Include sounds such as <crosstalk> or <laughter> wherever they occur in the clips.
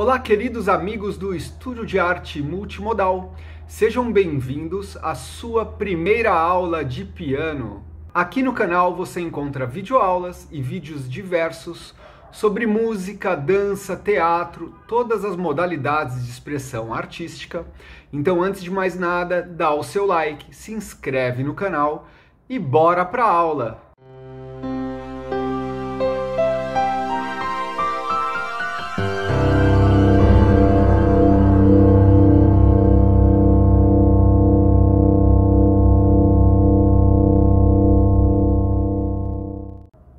Olá, queridos amigos do Estúdio de Arte Multimodal. Sejam bem-vindos à sua primeira aula de piano. Aqui no canal você encontra videoaulas e vídeos diversos sobre música, dança, teatro, todas as modalidades de expressão artística. Então, antes de mais nada, dá o seu like, se inscreve no canal e bora pra aula!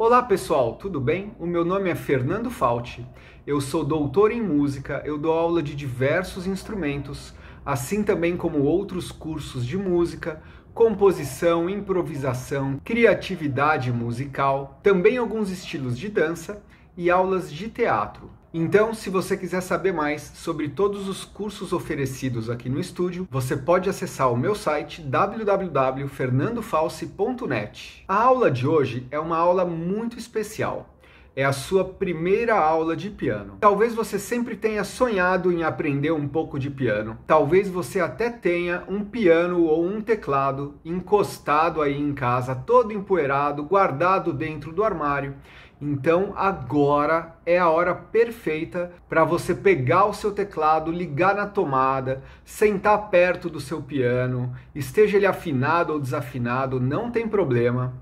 Olá pessoal, tudo bem? O meu nome é Fernando Fauti, eu sou doutor em música, eu dou aula de diversos instrumentos, assim também como outros cursos de música, composição, improvisação, criatividade musical, também alguns estilos de dança e aulas de teatro. Então, se você quiser saber mais sobre todos os cursos oferecidos aqui no estúdio, você pode acessar o meu site www.fernandofalsi.net. A aula de hoje é uma aula muito especial. É a sua primeira aula de piano. Talvez você sempre tenha sonhado em aprender um pouco de piano. Talvez você até tenha um piano ou um teclado encostado aí em casa, todo empoeirado, guardado dentro do armário então agora é a hora perfeita para você pegar o seu teclado, ligar na tomada, sentar perto do seu piano, esteja ele afinado ou desafinado, não tem problema.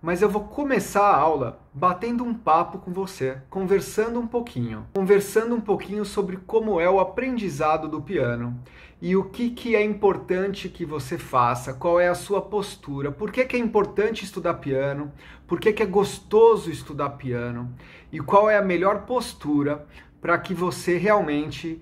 Mas eu vou começar a aula batendo um papo com você, conversando um pouquinho, conversando um pouquinho sobre como é o aprendizado do piano e o que, que é importante que você faça, qual é a sua postura, por que, que é importante estudar piano, por que, que é gostoso estudar piano e qual é a melhor postura para que você realmente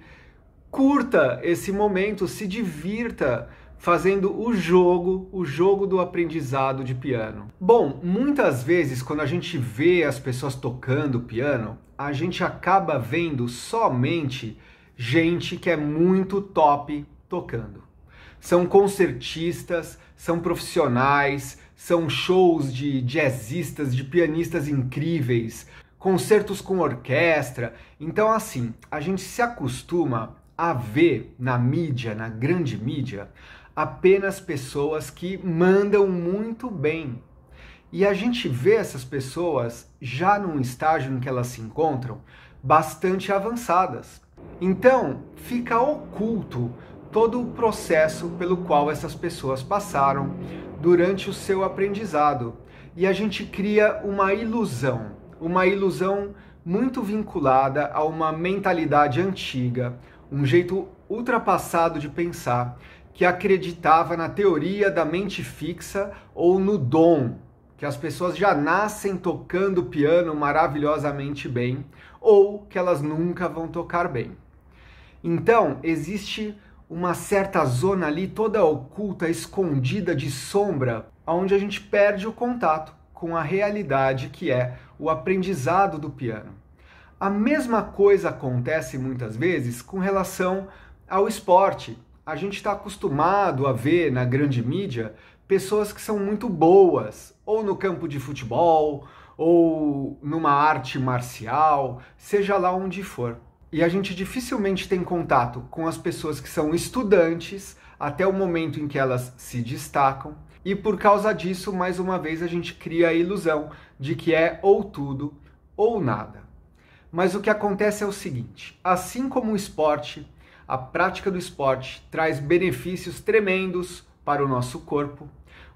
curta esse momento, se divirta fazendo o jogo, o jogo do aprendizado de piano. Bom, muitas vezes quando a gente vê as pessoas tocando piano, a gente acaba vendo somente gente que é muito top tocando. São concertistas, são profissionais, são shows de jazzistas, de pianistas incríveis, concertos com orquestra. Então, assim, a gente se acostuma a ver na mídia, na grande mídia, apenas pessoas que mandam muito bem. E a gente vê essas pessoas já num estágio em que elas se encontram bastante avançadas. Então, fica oculto todo o processo pelo qual essas pessoas passaram durante o seu aprendizado. E a gente cria uma ilusão, uma ilusão muito vinculada a uma mentalidade antiga, um jeito ultrapassado de pensar que acreditava na teoria da mente fixa ou no dom, que as pessoas já nascem tocando piano maravilhosamente bem ou que elas nunca vão tocar bem. Então, existe uma certa zona ali toda oculta, escondida de sombra, onde a gente perde o contato com a realidade que é o aprendizado do piano. A mesma coisa acontece muitas vezes com relação ao esporte a gente está acostumado a ver na grande mídia pessoas que são muito boas, ou no campo de futebol, ou numa arte marcial, seja lá onde for. E a gente dificilmente tem contato com as pessoas que são estudantes até o momento em que elas se destacam, e por causa disso, mais uma vez, a gente cria a ilusão de que é ou tudo ou nada. Mas o que acontece é o seguinte: assim como o esporte, a prática do esporte traz benefícios tremendos para o nosso corpo,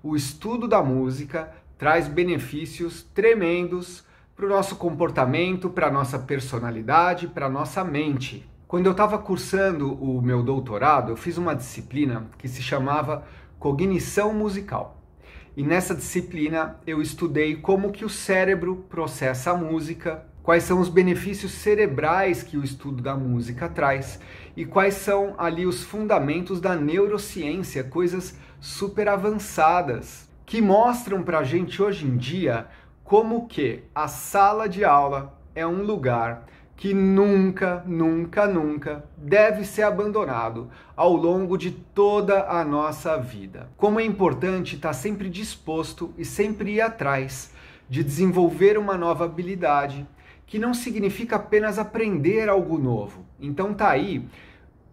o estudo da música traz benefícios tremendos para o nosso comportamento, para a nossa personalidade, para a nossa mente. Quando eu estava cursando o meu doutorado, eu fiz uma disciplina que se chamava Cognição Musical. E nessa disciplina eu estudei como que o cérebro processa a música, quais são os benefícios cerebrais que o estudo da música traz e quais são ali os fundamentos da neurociência, coisas super avançadas que mostram para a gente hoje em dia como que a sala de aula é um lugar que nunca, nunca, nunca deve ser abandonado ao longo de toda a nossa vida. Como é importante estar sempre disposto e sempre ir atrás de desenvolver uma nova habilidade, que não significa apenas aprender algo novo. Então tá aí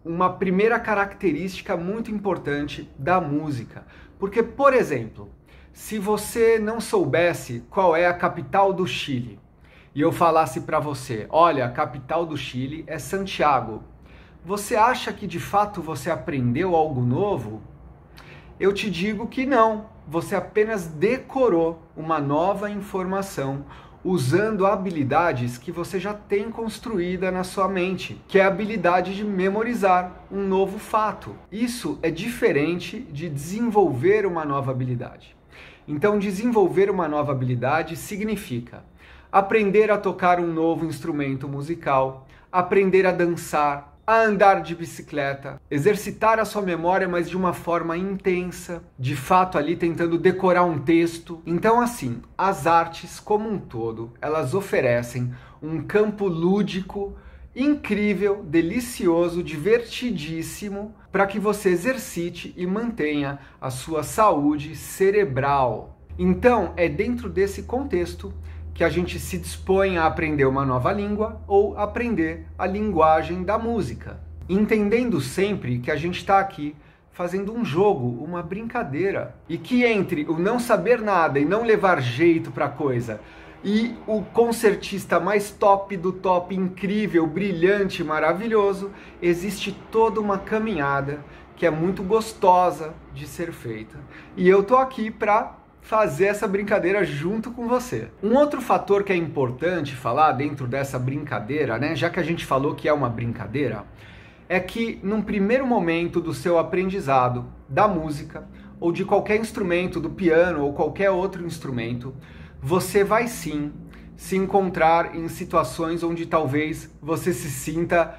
uma primeira característica muito importante da música. Porque, por exemplo, se você não soubesse qual é a capital do Chile e eu falasse para você, olha, a capital do Chile é Santiago, você acha que de fato você aprendeu algo novo? Eu te digo que não, você apenas decorou uma nova informação, usando habilidades que você já tem construída na sua mente, que é a habilidade de memorizar um novo fato. Isso é diferente de desenvolver uma nova habilidade. Então, desenvolver uma nova habilidade significa aprender a tocar um novo instrumento musical, aprender a dançar, a andar de bicicleta, exercitar a sua memória, mas de uma forma intensa, de fato ali tentando decorar um texto. Então, assim, as artes como um todo, elas oferecem um campo lúdico incrível, delicioso, divertidíssimo para que você exercite e mantenha a sua saúde cerebral. Então, é dentro desse contexto que a gente se dispõe a aprender uma nova língua ou aprender a linguagem da música. Entendendo sempre que a gente está aqui fazendo um jogo, uma brincadeira. E que entre o não saber nada e não levar jeito para coisa e o concertista mais top do top, incrível, brilhante, maravilhoso, existe toda uma caminhada que é muito gostosa de ser feita. E eu tô aqui para fazer essa brincadeira junto com você. Um outro fator que é importante falar dentro dessa brincadeira, né, já que a gente falou que é uma brincadeira, é que num primeiro momento do seu aprendizado da música ou de qualquer instrumento, do piano ou qualquer outro instrumento, você vai sim se encontrar em situações onde talvez você se sinta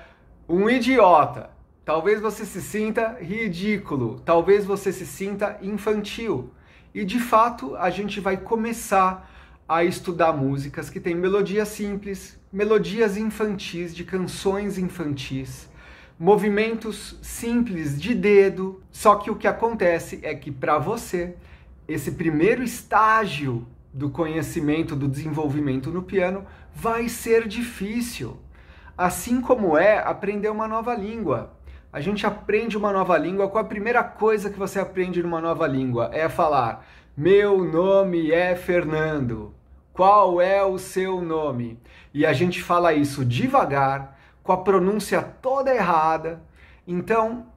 um idiota, talvez você se sinta ridículo, talvez você se sinta infantil. E de fato, a gente vai começar a estudar músicas que têm melodias simples, melodias infantis, de canções infantis, movimentos simples de dedo. Só que o que acontece é que para você, esse primeiro estágio do conhecimento, do desenvolvimento no piano, vai ser difícil. Assim como é aprender uma nova língua a gente aprende uma nova língua. Qual a primeira coisa que você aprende numa nova língua? É falar: Meu nome é Fernando. Qual é o seu nome? E a gente fala isso devagar, com a pronúncia toda errada. Então,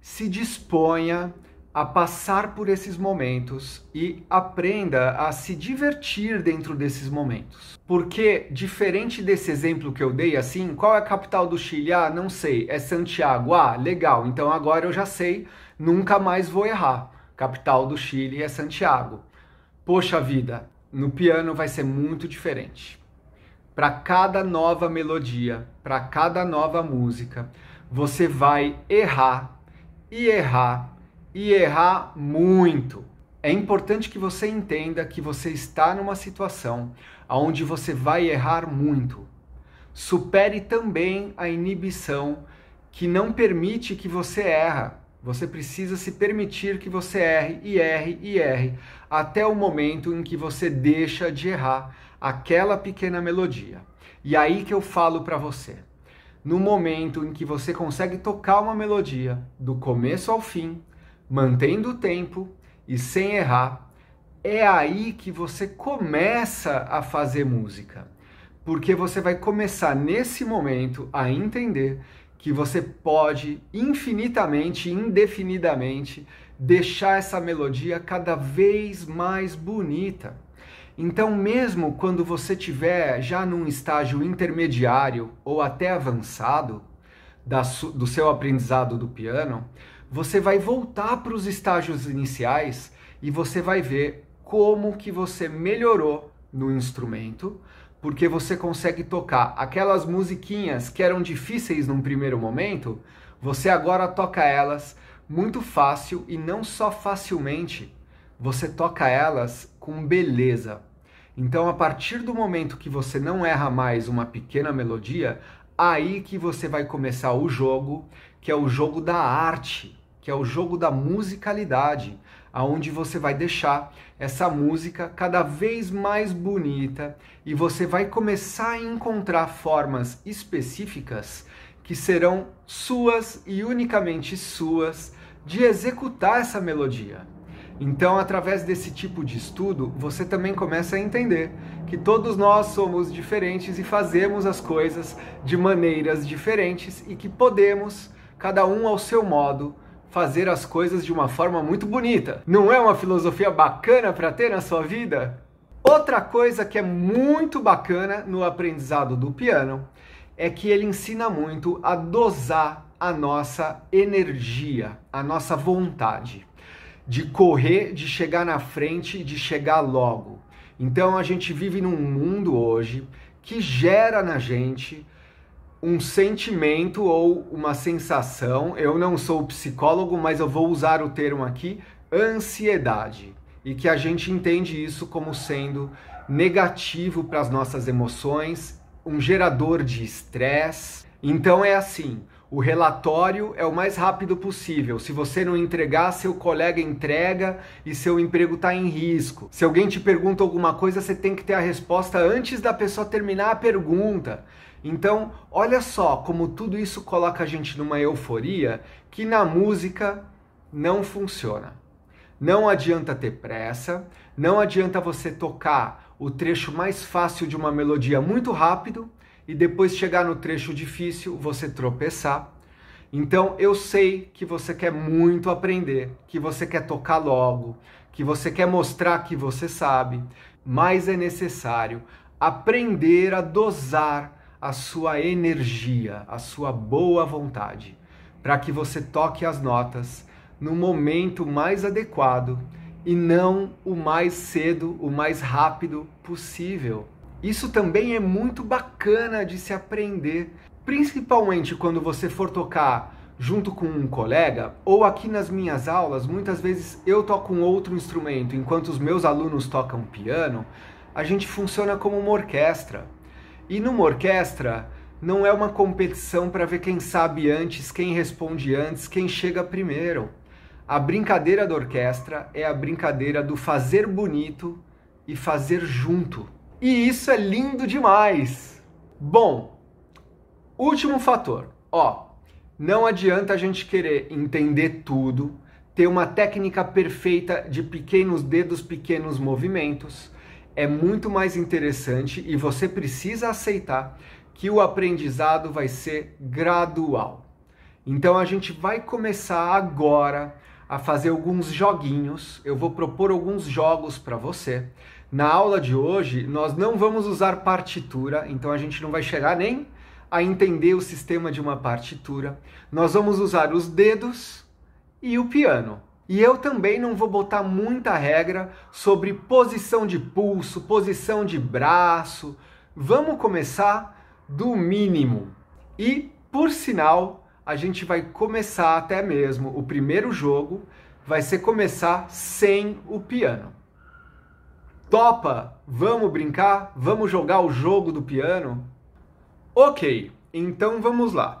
se disponha a passar por esses momentos e aprenda a se divertir dentro desses momentos. Porque, diferente desse exemplo que eu dei, assim, qual é a capital do Chile? Ah, não sei. É Santiago. Ah, legal. Então agora eu já sei, nunca mais vou errar. Capital do Chile é Santiago. Poxa vida, no piano vai ser muito diferente. Para cada nova melodia, para cada nova música, você vai errar e errar e errar muito. É importante que você entenda que você está numa situação onde você vai errar muito. Supere também a inibição que não permite que você erra. Você precisa se permitir que você erre e erre e erre até o momento em que você deixa de errar aquela pequena melodia. E aí que eu falo para você. No momento em que você consegue tocar uma melodia do começo ao fim, mantendo o tempo e sem errar, é aí que você começa a fazer música. Porque você vai começar nesse momento a entender que você pode infinitamente, indefinidamente, deixar essa melodia cada vez mais bonita. Então, mesmo quando você tiver já num estágio intermediário ou até avançado do seu aprendizado do piano, você vai voltar para os estágios iniciais e você vai ver como que você melhorou no instrumento, porque você consegue tocar aquelas musiquinhas que eram difíceis num primeiro momento, você agora toca elas muito fácil e não só facilmente, você toca elas com beleza. Então, a partir do momento que você não erra mais uma pequena melodia, aí que você vai começar o jogo, que é o jogo da arte que é o jogo da musicalidade, aonde você vai deixar essa música cada vez mais bonita e você vai começar a encontrar formas específicas que serão suas e unicamente suas de executar essa melodia. Então, através desse tipo de estudo, você também começa a entender que todos nós somos diferentes e fazemos as coisas de maneiras diferentes e que podemos, cada um ao seu modo, fazer as coisas de uma forma muito bonita. Não é uma filosofia bacana para ter na sua vida? Outra coisa que é muito bacana no aprendizado do piano é que ele ensina muito a dosar a nossa energia, a nossa vontade de correr, de chegar na frente, de chegar logo. Então a gente vive num mundo hoje que gera na gente um sentimento ou uma sensação, eu não sou psicólogo, mas eu vou usar o termo aqui, ansiedade. E que a gente entende isso como sendo negativo para as nossas emoções, um gerador de estresse. Então é assim, o relatório é o mais rápido possível. Se você não entregar, seu colega entrega e seu emprego está em risco. Se alguém te pergunta alguma coisa, você tem que ter a resposta antes da pessoa terminar a pergunta. Então, olha só como tudo isso coloca a gente numa euforia que na música não funciona. Não adianta ter pressa, não adianta você tocar o trecho mais fácil de uma melodia muito rápido e depois chegar no trecho difícil você tropeçar. Então eu sei que você quer muito aprender, que você quer tocar logo, que você quer mostrar que você sabe, mas é necessário aprender a dosar a sua energia, a sua boa vontade, para que você toque as notas no momento mais adequado e não o mais cedo, o mais rápido possível. Isso também é muito bacana de se aprender, principalmente quando você for tocar junto com um colega, ou aqui nas minhas aulas, muitas vezes eu toco um outro instrumento enquanto os meus alunos tocam piano, a gente funciona como uma orquestra. E numa orquestra, não é uma competição para ver quem sabe antes, quem responde antes, quem chega primeiro. A brincadeira da orquestra é a brincadeira do fazer bonito e fazer junto. E isso é lindo demais! Bom, último fator. Ó, não adianta a gente querer entender tudo, ter uma técnica perfeita de pequenos dedos, pequenos movimentos é muito mais interessante e você precisa aceitar que o aprendizado vai ser gradual. Então a gente vai começar agora a fazer alguns joguinhos. Eu vou propor alguns jogos para você. Na aula de hoje, nós não vamos usar partitura, então a gente não vai chegar nem a entender o sistema de uma partitura. Nós vamos usar os dedos e o piano. E eu também não vou botar muita regra sobre posição de pulso, posição de braço. Vamos começar do mínimo. E, por sinal, a gente vai começar até mesmo o primeiro jogo vai ser começar sem o piano. Topa? Vamos brincar? Vamos jogar o jogo do piano? OK, então vamos lá.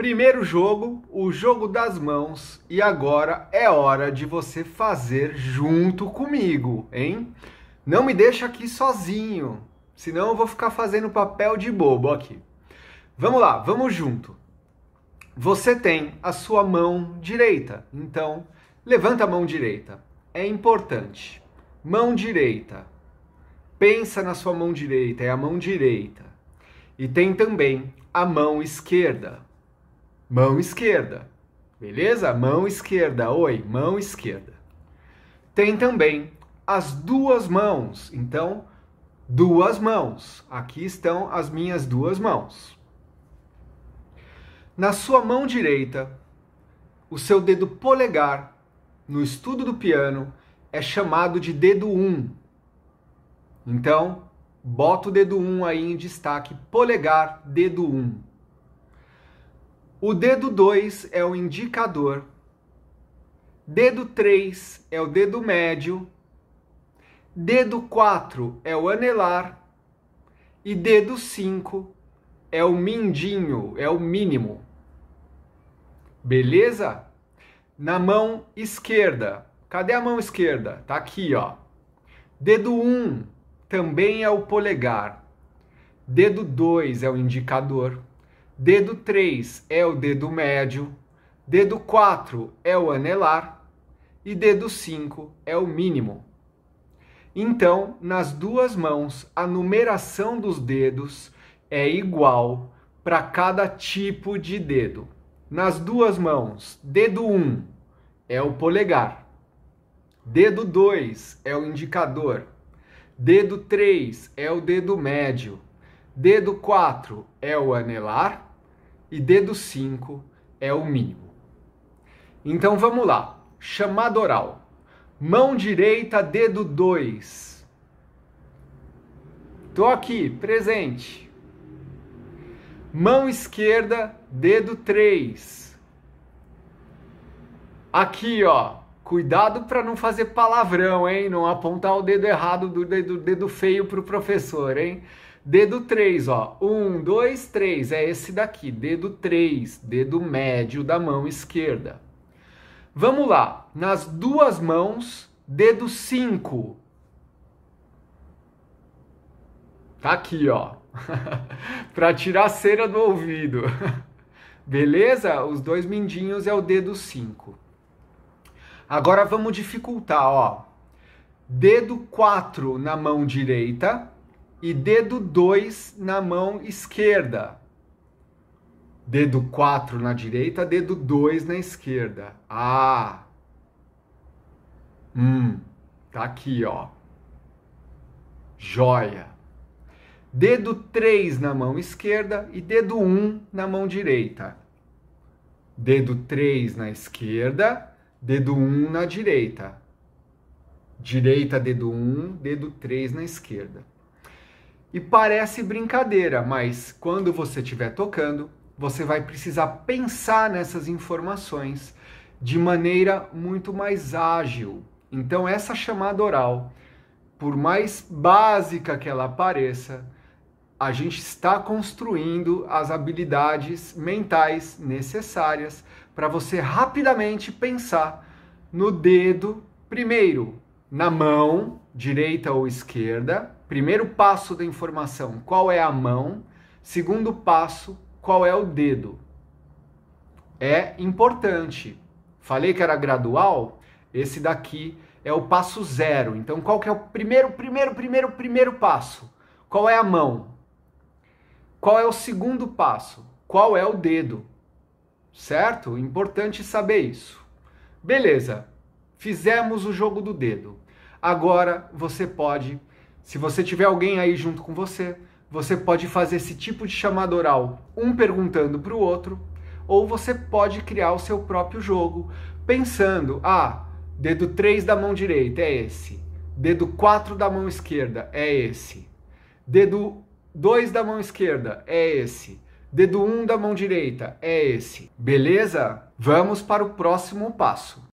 Primeiro jogo, o jogo das mãos, e agora é hora de você fazer junto comigo, hein? Não me deixa aqui sozinho, senão eu vou ficar fazendo papel de bobo aqui. Vamos lá, vamos junto. Você tem a sua mão direita, então levanta a mão direita. É importante. Mão direita. Pensa na sua mão direita, é a mão direita. E tem também a mão esquerda mão esquerda. Beleza? Mão esquerda, oi, mão esquerda. Tem também as duas mãos. Então, duas mãos. Aqui estão as minhas duas mãos. Na sua mão direita, o seu dedo polegar, no estudo do piano, é chamado de dedo 1. Um. Então, bota o dedo 1 um aí em destaque, polegar, dedo 1. Um. O dedo 2 é o indicador. Dedo 3 é o dedo médio. Dedo 4 é o anelar. E dedo 5 é o mindinho, é o mínimo. Beleza? Na mão esquerda. Cadê a mão esquerda? Tá aqui, ó. Dedo 1 um também é o polegar. Dedo 2 é o indicador. Dedo 3 é o dedo médio, dedo 4 é o anelar e dedo 5 é o mínimo. Então, nas duas mãos, a numeração dos dedos é igual para cada tipo de dedo. Nas duas mãos, dedo 1 é o polegar, dedo 2 é o indicador, dedo 3 é o dedo médio, dedo 4 é o anelar e dedo 5 é o mínimo. Então vamos lá. Chamada oral. Mão direita, dedo 2. Tô aqui, presente. Mão esquerda, dedo 3. Aqui, ó. Cuidado para não fazer palavrão, hein? Não apontar o dedo errado do dedo, dedo feio pro professor, hein? Dedo 3, ó. 1, 2, 3. É esse daqui. Dedo 3, dedo médio da mão esquerda. Vamos lá. Nas duas mãos, dedo 5. Tá aqui, ó. <laughs> pra tirar a cera do ouvido. <laughs> Beleza? Os dois mindinhos é o dedo 5. Agora vamos dificultar, ó. Dedo 4 na mão direita, e dedo 2 na mão esquerda. Dedo 4 na direita, dedo 2 na esquerda. Ah! Hum, tá aqui, ó. Joia. Dedo 3 na mão esquerda e dedo 1 um na mão direita. Dedo 3 na esquerda, dedo 1 um na direita. Direita, dedo 1, um, dedo 3 na esquerda. E parece brincadeira, mas quando você estiver tocando, você vai precisar pensar nessas informações de maneira muito mais ágil. Então, essa chamada oral, por mais básica que ela pareça, a gente está construindo as habilidades mentais necessárias para você rapidamente pensar no dedo, primeiro na mão direita ou esquerda, Primeiro passo da informação, qual é a mão? Segundo passo, qual é o dedo? É importante. Falei que era gradual? Esse daqui é o passo zero. Então, qual que é o primeiro, primeiro, primeiro, primeiro passo? Qual é a mão? Qual é o segundo passo? Qual é o dedo? Certo? Importante saber isso. Beleza, fizemos o jogo do dedo. Agora você pode se você tiver alguém aí junto com você, você pode fazer esse tipo de chamada oral, um perguntando para o outro, ou você pode criar o seu próprio jogo, pensando: ah, dedo 3 da mão direita é esse, dedo 4 da mão esquerda é esse, dedo 2 da mão esquerda é esse, dedo 1 da mão direita é esse. Beleza? Vamos para o próximo passo.